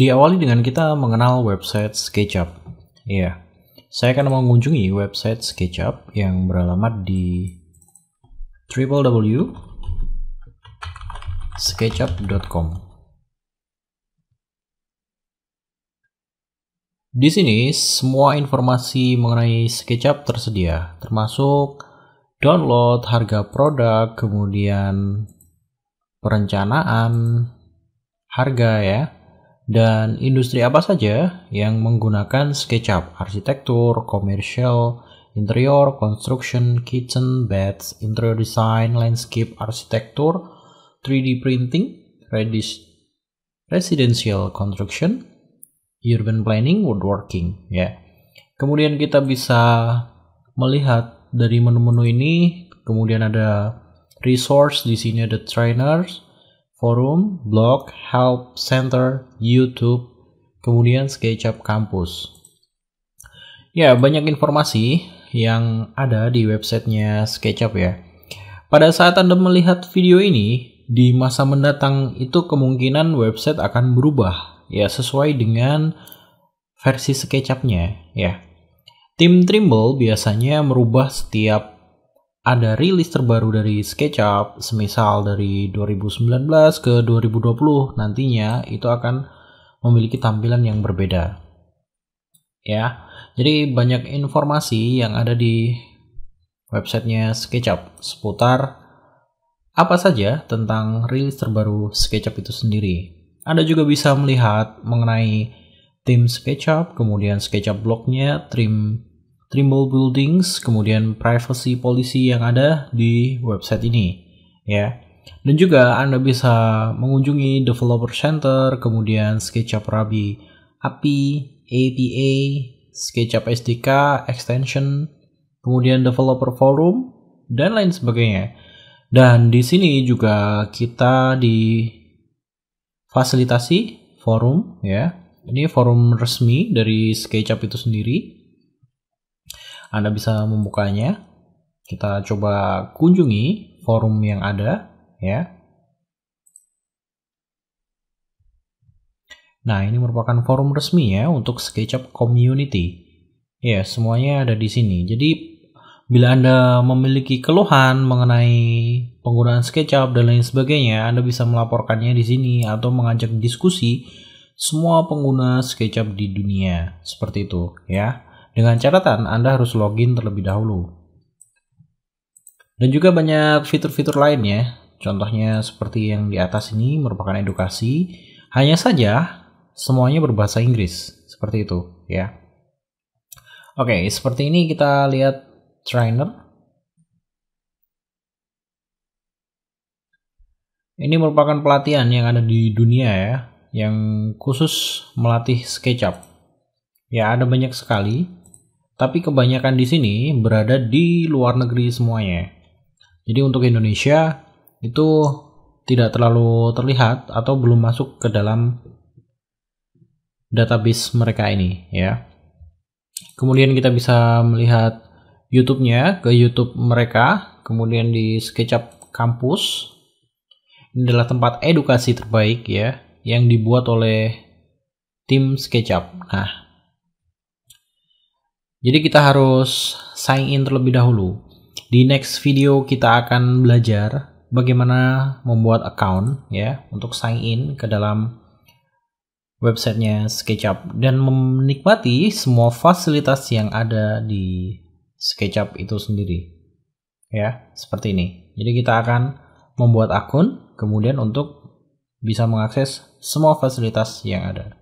Diawali dengan kita mengenal website SketchUp. Iya, saya akan mengunjungi website SketchUp yang beralamat di www.sketchup.com. Di sini semua informasi mengenai SketchUp tersedia, termasuk download harga produk, kemudian perencanaan harga ya, dan industri apa saja yang menggunakan SketchUp, arsitektur, komersial, interior, construction, kitchen, beds, interior design, landscape, arsitektur, 3D printing, redis, residential construction, urban planning, woodworking, ya. Kemudian kita bisa melihat dari menu-menu ini, kemudian ada resource di sini ada trainers, forum, blog, help center, YouTube, kemudian SketchUp kampus. Ya, banyak informasi yang ada di websitenya SketchUp ya. Pada saat Anda melihat video ini, di masa mendatang itu kemungkinan website akan berubah ya sesuai dengan versi SketchUp-nya ya. Tim Trimble biasanya merubah setiap ada rilis terbaru dari SketchUp, semisal dari 2019 ke 2020 nantinya itu akan memiliki tampilan yang berbeda. Ya, jadi banyak informasi yang ada di websitenya SketchUp seputar apa saja tentang rilis terbaru SketchUp itu sendiri. Anda juga bisa melihat mengenai tim SketchUp, kemudian SketchUp blognya, tim Trimble Buildings, kemudian privacy policy yang ada di website ini, ya. Dan juga Anda bisa mengunjungi Developer Center, kemudian SketchUp Rabi API, APA, SketchUp SDK, extension, kemudian Developer Forum, dan lain sebagainya. Dan di sini juga kita di fasilitasi forum, ya. Ini forum resmi dari SketchUp itu sendiri anda bisa membukanya. Kita coba kunjungi forum yang ada ya. Nah, ini merupakan forum resmi ya untuk SketchUp Community. Ya, semuanya ada di sini. Jadi, bila Anda memiliki keluhan mengenai penggunaan SketchUp dan lain sebagainya, Anda bisa melaporkannya di sini atau mengajak diskusi semua pengguna SketchUp di dunia. Seperti itu, ya. Dengan catatan Anda harus login terlebih dahulu. Dan juga banyak fitur-fitur lainnya. Contohnya seperti yang di atas ini merupakan edukasi. Hanya saja semuanya berbahasa Inggris. Seperti itu ya. Oke, seperti ini kita lihat trainer. Ini merupakan pelatihan yang ada di dunia ya, yang khusus melatih SketchUp. Ya, ada banyak sekali. Tapi kebanyakan di sini berada di luar negeri semuanya. Jadi untuk Indonesia itu tidak terlalu terlihat atau belum masuk ke dalam database mereka ini ya. Kemudian kita bisa melihat YouTube-nya ke YouTube mereka, kemudian di SketchUp kampus. Ini adalah tempat edukasi terbaik ya yang dibuat oleh tim SketchUp. Nah, jadi kita harus sign in terlebih dahulu. Di next video kita akan belajar bagaimana membuat account ya untuk sign in ke dalam websitenya SketchUp dan menikmati semua fasilitas yang ada di SketchUp itu sendiri. Ya, seperti ini. Jadi kita akan membuat akun kemudian untuk bisa mengakses semua fasilitas yang ada.